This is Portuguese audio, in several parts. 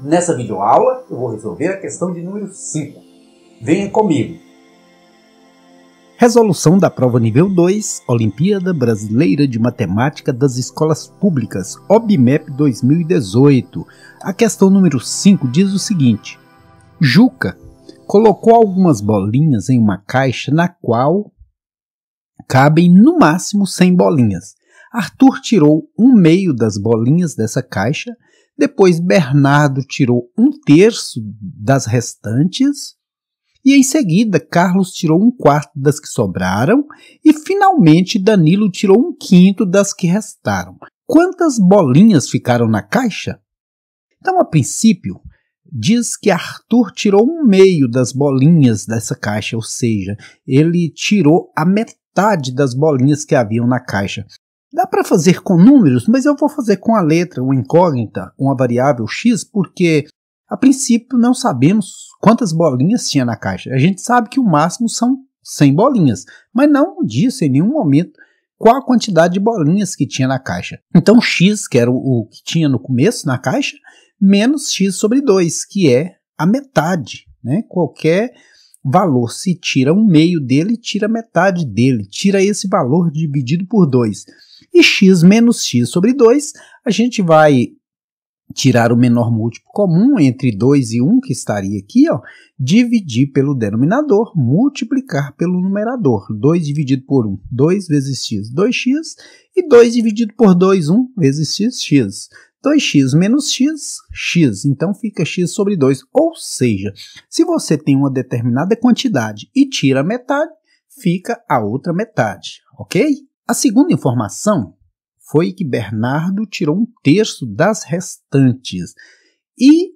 Nessa videoaula, eu vou resolver a questão de número 5. Venha comigo! Resolução da prova nível 2, Olimpíada Brasileira de Matemática das Escolas Públicas, OBMEP 2018. A questão número 5 diz o seguinte: Juca colocou algumas bolinhas em uma caixa na qual cabem no máximo 100 bolinhas. Arthur tirou um meio das bolinhas dessa caixa depois Bernardo tirou um terço das restantes e em seguida Carlos tirou um quarto das que sobraram e finalmente Danilo tirou um quinto das que restaram. Quantas bolinhas ficaram na caixa? Então, a princípio, diz que Arthur tirou um meio das bolinhas dessa caixa, ou seja, ele tirou a metade das bolinhas que haviam na caixa. Dá para fazer com números, mas eu vou fazer com a letra, uma incógnita, uma variável x, porque a princípio não sabemos quantas bolinhas tinha na caixa. A gente sabe que o máximo são 100 bolinhas, mas não disse em nenhum momento qual a quantidade de bolinhas que tinha na caixa. Então x, que era o, que tinha no começo na caixa, menos x sobre 2, que é a metade. Né? Qualquer valor. Se tira um meio dele, tira metade dele, tira esse valor dividido por 2. E x menos x sobre 2, a gente vai tirar o menor múltiplo comum entre 2 e 1, que estaria aqui, ó, dividir pelo denominador, multiplicar pelo numerador. 2 dividido por 1, 2 vezes x, 2x, e 2 dividido por 2, 1 vezes x, x. 2x menos x, x. Então fica x sobre 2. Ou seja, se você tem uma determinada quantidade e tira metade, fica a outra metade, ok? A segunda informação foi que Bernardo tirou um terço das restantes. E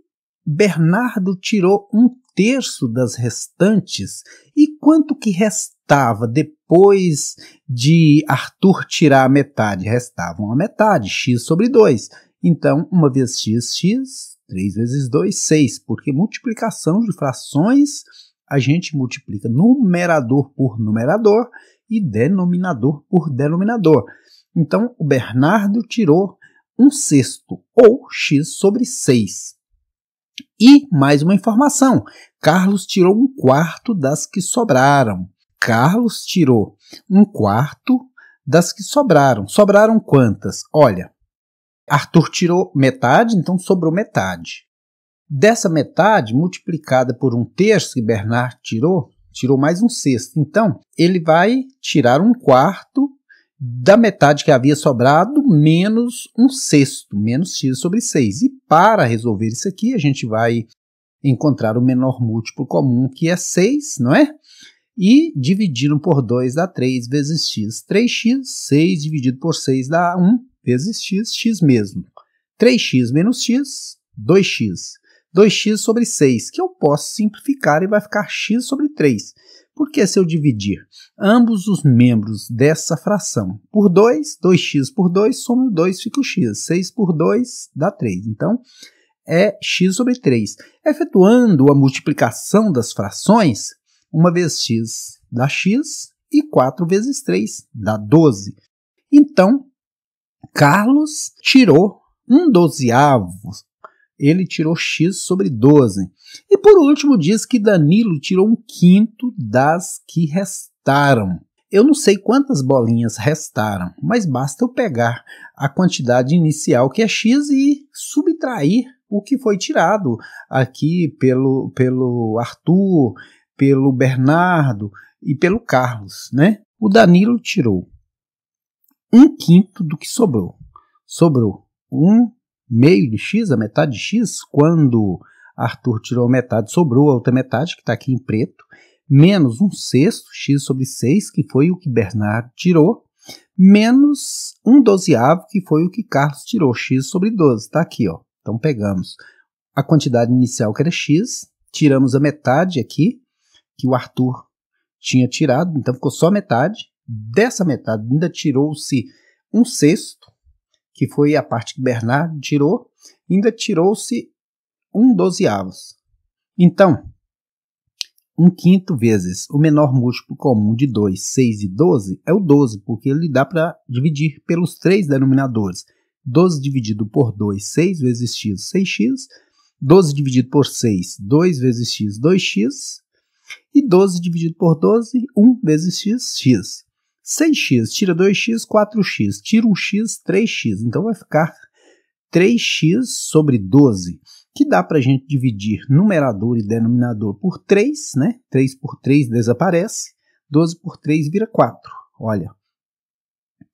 Bernardo tirou um terço das restantes. E quanto que restava depois de Arthur tirar a metade? Restava uma metade, x sobre 2. Então, uma vez x, x, 3 vezes 2, 6, porque multiplicação de frações a gente multiplica numerador por numerador e denominador por denominador. Então, o Bernardo tirou um sexto, ou x sobre 6. E mais uma informação: Carlos tirou um quarto das que sobraram. Carlos tirou um quarto das que sobraram. Sobraram quantas? Olha, Arthur tirou metade, então sobrou metade. Dessa metade, multiplicada por um terço que Bernard tirou, tirou mais um sexto. Então, ele vai tirar um quarto da metade que havia sobrado, menos um sexto, menos x sobre 6. E para resolver isso aqui, a gente vai encontrar o menor múltiplo comum, que é 6, não é? E dividindo por 2 dá 3 vezes x, 3x, 6 dividido por 6 dá 1, vezes x, x mesmo. 3x menos x, 2x. 2x sobre 6, que eu posso simplificar e vai ficar x sobre 3. Porque se eu dividir ambos os membros dessa fração por 2, 2x por 2, soma o 2, fica o x. 6 por 2 dá 3. Então, é x sobre 3. Efetuando a multiplicação das frações, 1 vezes x dá x e 4 vezes 3 dá 12. Então, Carlos tirou um dozeavo. Ele tirou x sobre 12. E por último, diz que Danilo tirou um quinto das que restaram. Eu não sei quantas bolinhas restaram, mas basta eu pegar a quantidade inicial, que é x, e subtrair o que foi tirado aqui pelo, pelo Arthur, pelo Bernardo e pelo Carlos, né? O Danilo tirou um quinto do que sobrou. Sobrou um meio de x, a metade de x, quando Arthur tirou metade, sobrou a outra metade, que está aqui em preto, menos um sexto, x sobre 6, que foi o que Bernardo tirou, menos um dozeavo, que foi o que Carlos tirou, x sobre 12, está aqui. Ó. Então, pegamos a quantidade inicial, que era x, tiramos a metade aqui, que o Arthur tinha tirado, então ficou só metade, dessa metade ainda tirou-se um sexto, que foi a parte que Bernardo tirou, ainda tirou-se um dozeavos. Então, um quinto vezes o menor múltiplo comum de 2, 6 e 12 é o 12, porque ele dá para dividir pelos três denominadores. 12 dividido por 2, 6 vezes x, 6x. 12 dividido por 6, 2 vezes x, 2x. E 12 dividido por 12, 1 vezes x, x. 6x, tira 2x, 4x, tira 1x, 3x. Então vai ficar 3x sobre 12, que dá para a gente dividir numerador e denominador por 3, né? 3 por 3 desaparece, 12 por 3 vira 4. Olha,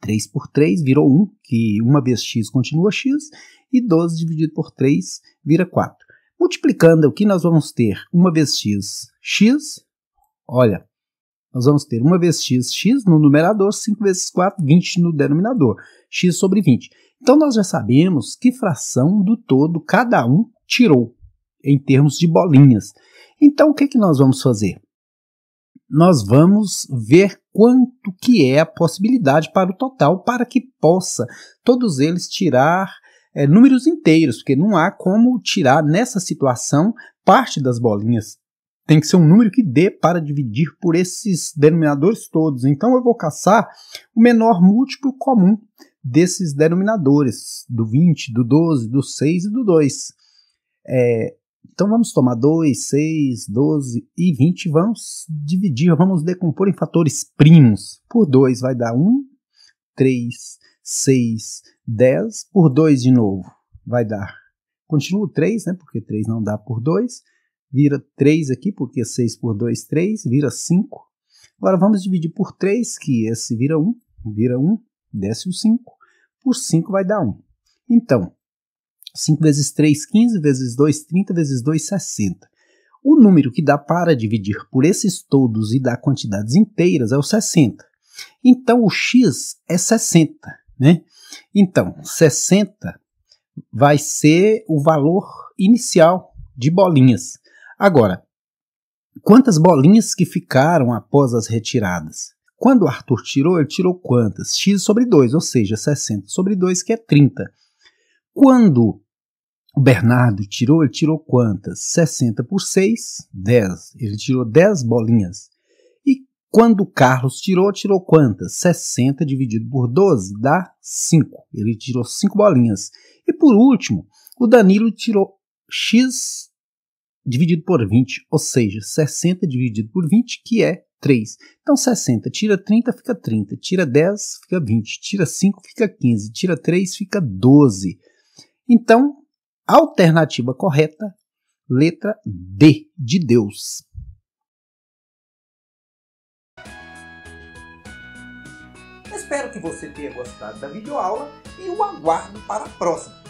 3 por 3 virou 1, que uma vez x continua x, e 12 dividido por 3 vira 4. Multiplicando, o que nós vamos ter? Uma vez x, x, olha, nós vamos ter uma vez x, x no numerador, 5 vezes 4, 20 no denominador, x sobre 20. Então, nós já sabemos que fração do todo cada um tirou, em termos de bolinhas. Então, o que, é que nós vamos fazer? Nós vamos ver quanto que é a possibilidade para o total, para que possa todos eles tirar é, números inteiros, porque não há como tirar nessa situação parte das bolinhas tem que ser um número que dê para dividir por esses denominadores todos. Então eu vou caçar o menor múltiplo comum desses denominadores, do 20, do 12, do 6 e do 2. É, então vamos tomar 2, 6, 12 e 20, vamos dividir, vamos decompor em fatores primos. Por 2 vai dar 1, 3, 6, 10. Por 2 de novo vai dar, continua o 3, né, porque 3 não dá por 2 vira 3 aqui, porque 6 por 2, 3, vira 5. Agora vamos dividir por 3, que esse vira 1, vira 1, desce o 5, por 5 vai dar 1. Então, 5 vezes 3, 15, vezes 2, 30, vezes 2, 60. O número que dá para dividir por esses todos e dar quantidades inteiras é o 60. Então, o x é 60. Né? Então, 60 vai ser o valor inicial de bolinhas. Agora, quantas bolinhas que ficaram após as retiradas? Quando o Arthur tirou, ele tirou quantas? x sobre 2, ou seja, 60 sobre 2, que é 30. Quando o Bernardo tirou, ele tirou quantas? 60 por 6, 10. Ele tirou 10 bolinhas. E quando o Carlos tirou, tirou quantas? 60 dividido por 12 dá 5. Ele tirou 5 bolinhas. E por último, o Danilo tirou x dividido por 20, ou seja, 60 dividido por 20, que é 3. Então 60, tira 30, fica 30, tira 10, fica 20, tira 5, fica 15, tira 3, fica 12. Então, alternativa correta, letra D, de Deus. Espero que você tenha gostado da videoaula e o aguardo para a próxima.